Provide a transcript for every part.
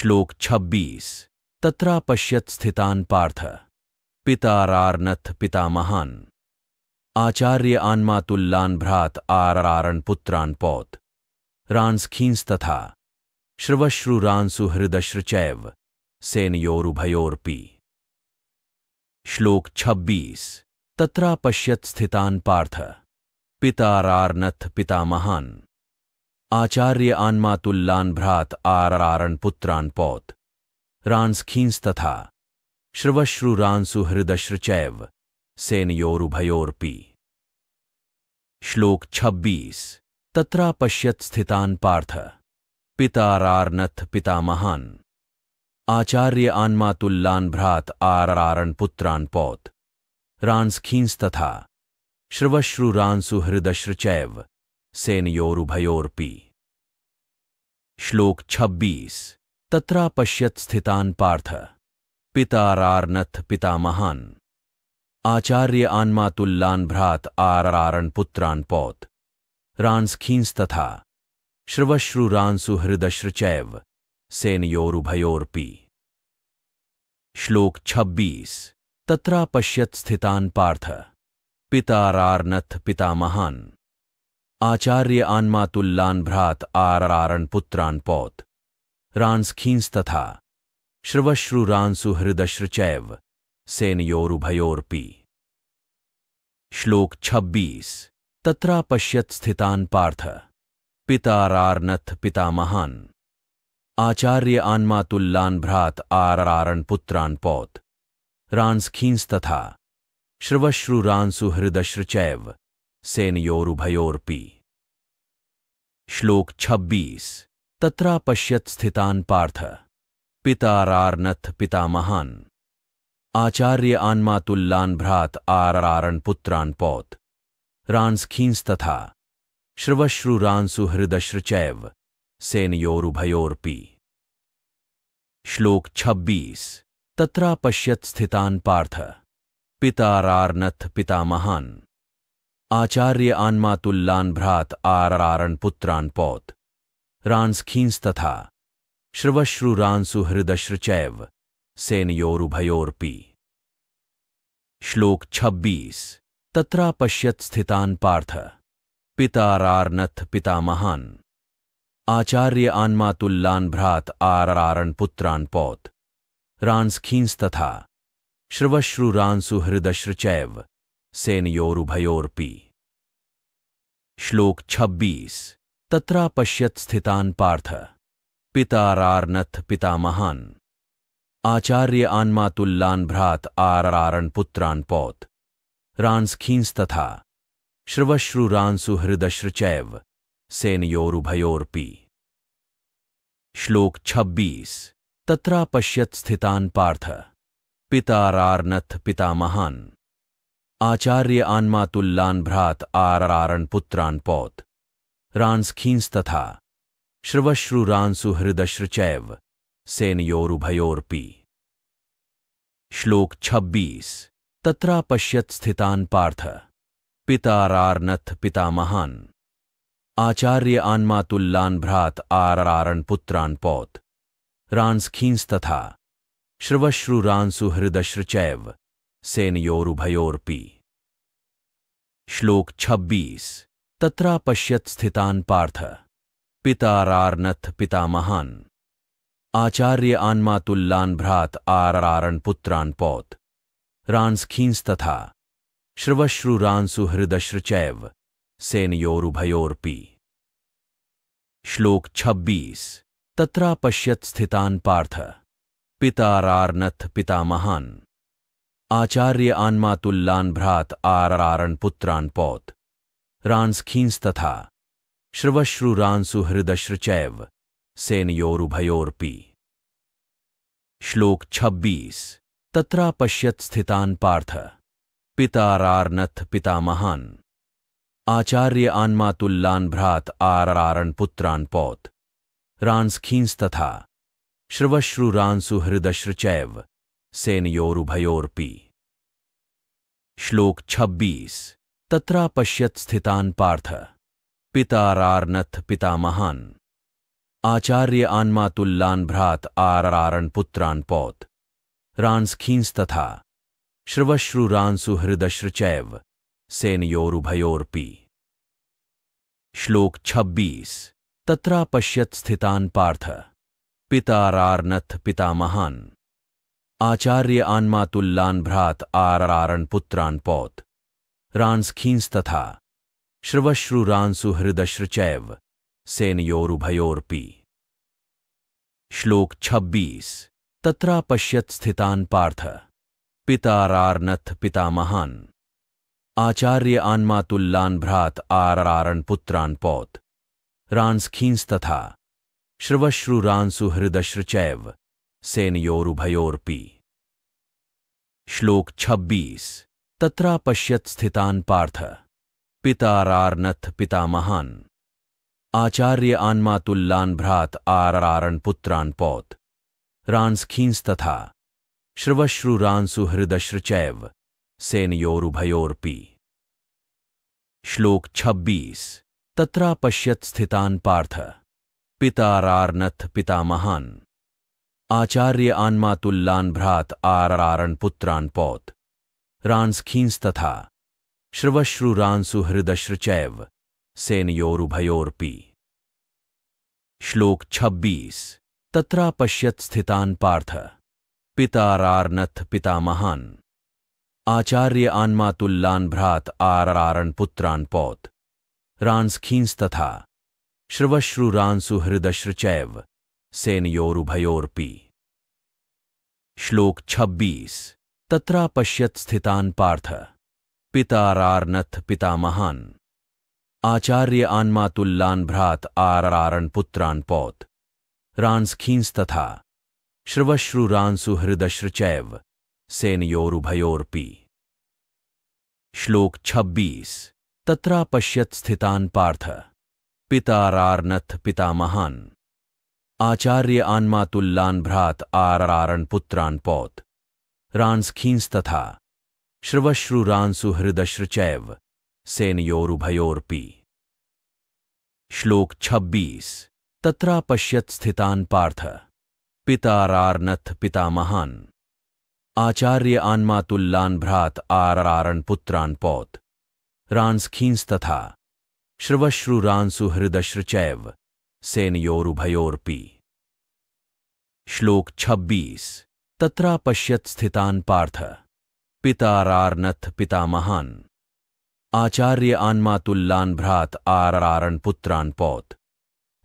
श्लोक 26 तत्रा पश्यत स्थितान पार्थ पितारारनथ महान आचार्य आन्मातुल्लान भ्रात आरारण पुत्रान पौत रांसखींस तथा श्रवश्रु श्रवश्रुरांसु हृदश्रचैव सेनयोरुभयोरपि श्लोक 26 तत्रा पश्यत स्थितान पार्थ पितारारनथ महान आचार्य आन्मातुल्लान भ्रात आरारण पुत्रान पौत रांसखींस तथा श्रवश्रुरांसु हृदश्रचैव सेनयोरुभयोरपि श्लोक 26 तत्रा पश्यत स्थितान पार्थ पितारारनथ महान आचार्य आन्मातुल्लान भ्रात आरारण पुत्रान पौत रांसखींस तथा श्रवश्रुरांसु हृदश्रचैव सेनयोरुभयोर्पि श्लोक छब्बीस तत्रा पश्यत स्थितान पार्थ पितारारनथ महान आचार्य आन्मातुल्लान भ्रात आरारण पुत्रान पौत रांसखींस तथा श्रवश्रु श्रवश्रुरांसु हृदश्रचैव सेनयोरुभयोर्पि श्लोक छब्बीस तत्रा पश्यत स्थितान पार्थ पितारारनथ महान आचार्य आन्मातुल्लान भ्रात आरारण पुत्रान पौत रांसखींस तथा श्रवश्रुरांसु हृदश्रचैव सेनयोरुभयोरपि श्लोक 26 तत्रा पश्यत स्थितान पार्थ पितारारनथ महान आचार्य आन्मातुल्लान भ्रात आरारण पुत्रान पौत रांसखींस तथा श्रवश्रुरांसु हृदश्रचैव सेनयोरुभयोर्पि श्लोक छब्बीस तत्रा पश्यत स्थितान पार्थ पितारारनथ महान आचार्य आन्मातुल्लान भ्रात आरारण पुत्रान पौत रांसखींस तथा श्रवश्रु श्रवश्रुरांसु हृदश्रचैव सेनयोरुभयोर्पि श्लोक छब्बीस तत्रा पश्यत स्थितान पार्थ पितारारनथ महान आचार्य आन्मातुल्लान भ्रात आरारण पुत्रान पौत रांसखींस तथा श्रवश्रु श्रवश्रुरांसु हृदश्रचैव सेनयोरुभयोरपि श्लोक 26 तत्रा पश्यत स्थितान पार्थ पितारारनथ महान आचार्य आन्मातुल्लान भ्रात आरारण पुत्रान पौत रांसखींस तथा श्रवश्रु श्रवश्रुरांसु हृदश्रचैव सेनयोरुभयोर्पि श्लोक छब्बीस तत्रा पश्यत स्थितान पार्थ पितारारनथ पिता महान आचार्य आन्मातुल्लान भ्रात आरारण पुत्रान पौत रांसखींस तथा श्रवश्रु श्रवश्रुरांसु हृदश्रचैव सेनयोरुभयोर्पि श्लोक छब्बीस तत्रा पश्यत स्थितान पार्थ पितारारनथ पिता महान आचार्य आन्मातुल्लान भ्रात आरारण पुत्रान पौत रांसखींस तथा श्रवश्रुरांसु हृदश्रचैव सेनयोरुभयोरपि श्लोक 26 तत्रा पश्यत स्थितान पार्थ पितारारनथ महान आचार्य आन्मातुल्लान भ्रात आरारण पुत्रान पौत रांसखींस तथा श्रवश्रुरांसु हृदश्रचैव सेनयोरुभयोर्पि श्लोक 26 तत्रा पश्यत स्थितान पार्थ पितारारनथ महान आचार्य आन्मातुल्लान भ्रात आरारण पुत्रान पौत रांसखींस तथा श्रवश्रु श्रवश्रुरांसु हृदश्रचैव सेनयोरुभयोर्पि श्लोक 26 तत्रा पश्यत स्थितान पार्थ पितारारनथ महान आचार्य आन्मातुल्लान भ्रात आरारण पुत्रान पौत रांसखींस तथा श्रवश्रुरांसु हृदश्रचैव सेनयोरुभयोरपि श्लोक 26 तत्रा पश्यत स्थितान पार्थ पितारारनथ महान आचार्य आन्मातुल्लान भ्रात आरारण पुत्रान पौत रांसखींस तथा श्रवश्रुरांसु हृदश्रचैव सेनयोरुभयोर्पि श्लोक छब्बीस तत्रा पश्यत स्थितान पार्थ पितारारनथ पिता महान आचार्य आन्मातुल्लान भ्रात आरारण पुत्रान पौत रांसखींस तथा श्रवश्रु श्रवश्रुरांसु हृदश्रचैव सेनयोरुभयोर्पि श्लोक छब्बीस तत्रा पश्यत स्थितान पार्थ पितारारनथ पिता महान आचार्य आन्मातुल्लान भ्रात आरारण पुत्रान पौत रांसखींस तथा श्रवश्रुरांसु हृदश्रचैव सेनयोरुभयोरपि श्लोक 26 तत्रा पश्यत स्थितान पार्थ पितारारनथ पितामहान आचार्य आन्मातुल्लान भ्रात आरारण पुत्रान पौत रांसखींस तथा श्रवश्रुरांसु हृदश्रचैव सेनयोरुभयोर्पि श्लोक 26 तत्रा पश्यत स्थितान पार्थ पितारारनथ पिता महान आचार्य आन्मातुल्लान भ्रात आरारण पुत्रान पौत रांसखींस तथा श्रवश्रु रांसु श्रवश्रुरांसुहृदश्रचैव सेनयोरुभयोर्पि श्लोक 26 तत्रा पश्यत स्थितान पार्थ पितारारनथ पिता महान आचार्य आन्मातुल्लान भ्रात आरारण पुत्रान पौत रांस खींस तथा श्रवश्रु श्रवश्रुरांसु हृदश्रचैव सेनयोरुभयोरपि श्लोक 26 तत्रा पश्यत स्थितान पार्थ पितारारनथ महान आचार्य आन्मातुल्लान भ्रात आरारण पुत्रान पौत रांस खींस तथा श्रवश्रु श्रवश्रुरांसु हृदश्रचैव सेनयोरुभयोर्पि श्लोक छब्बीस तत्रा पश्यत स्थितान पार्थ पितारारनथ महान आचार्य आन्मातुल्लान भ्रात आरारण पुत्रान पौत रांसखींस तथा श्रवश्रु श्रवश्रुरांसु हृदश्रचैव सेनयोरुभयोर्पि श्लोक छब्बीस तत्रा पश्यत स्थितान पार्थ पितारारनथ महान आचार्य आन्मातुल्लान भ्रात आरारण पुत्रान पौत रांस खींस तथा श्रवश्रु रांसु हृदश्र चैव सेनयोरुभयोरपि श्लोक 26 तत्रा पश्यत स्थितान पार्थ पितारारनथ महान आचार्य आन्मातुल्लान भ्रात आरारण पुत्रान पौत रांस खींस तथा श्रवश्रु रांसु हृदश्र चैव सेनयोरुभयोर्पि श्लोक छब्बीस तत्रा पश्यत स्थितान पार्थ पिता रारनथ पिता महान आचार्य आन्मातुल्लान भ्रात आरारण पुत्रान पौत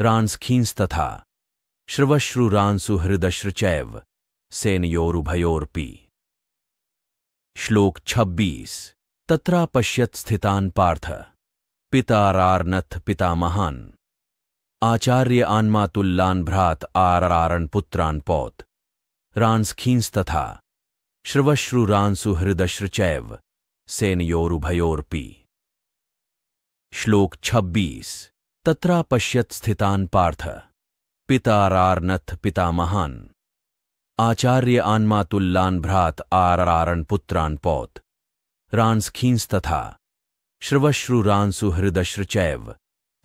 रांसखींस तथा श्रवश्रु श्रवश्रुरांसु हृदश्रचैव सेनयोरुभयोर्पि श्लोक छब्बीस तत्रा पश्यत स्थितान पार्थ पिता रारनथ पिता महान आचार्य आन्मातुल्लान भ्रात आरारण पुत्रान पौत रांस खींस तथा श्रवश्रु रांसु हृदश्र चैव सेनयोरुभयोरपि श्लोक 26 तत्रा पश्यत स्थितान पार्थ पितारारनथ महान आचार्य आन्मातुल्लान भ्रात आरारण पुत्रान पौत रांस खींस तथा श्रवश्रु रांसु हृदश्र चैव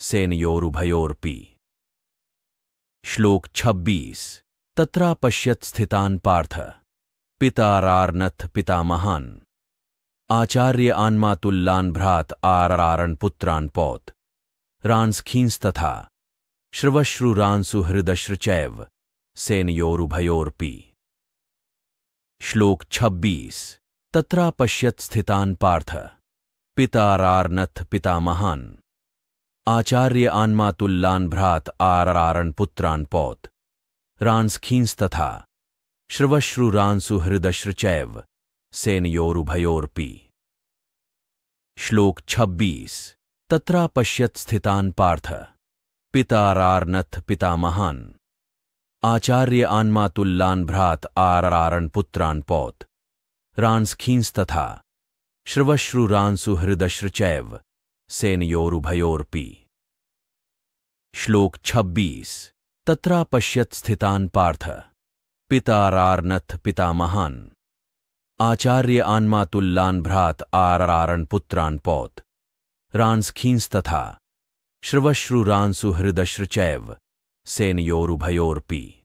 सेनयोरुभयोर्पि श्लोक 26 तत्रा पश्यत स्थितान पार्थ पिता रारनथ पिता महान आचार्य आन्मातुल्लान भ्रात आरारण पुत्रान पौत रांसखींस तथा श्रवश्रु श्रवश्रुरांसु हृदश्रचैव सेनयोरुभयोर्पि श्लोक 26 तत्रा पश्यत स्थितान पार्थ पिता रारनथ पिता महान आचार्य आन्मातुल्लान भ्रात आरारण पुत्रान पौत रांस खींस तथा श्रवश्रु रांसु हृदश्र चैव सेनयोरुभयोरपि श्लोक 26 तत्रा पश्यत स्थितान पार्थ पितारारनथ महान आचार्य आन्मातुल्लान भ्रात आरारण पुत्रान पौत रांस खींस तथा श्रवश्रु रांसु हृदश्र चैव सेनयोरुभयोर्पि श्लोक 26 तत्रा पश्यत स्थितान पार्थ पिता रारनथ पिता महान आचार्य आन्मातुल्लान भ्रात आरारण पुत्रान पौत रांसखींस तथा श्रवश्रु रांसु हृदश्रुचैव सेनयोरुभयोर्पि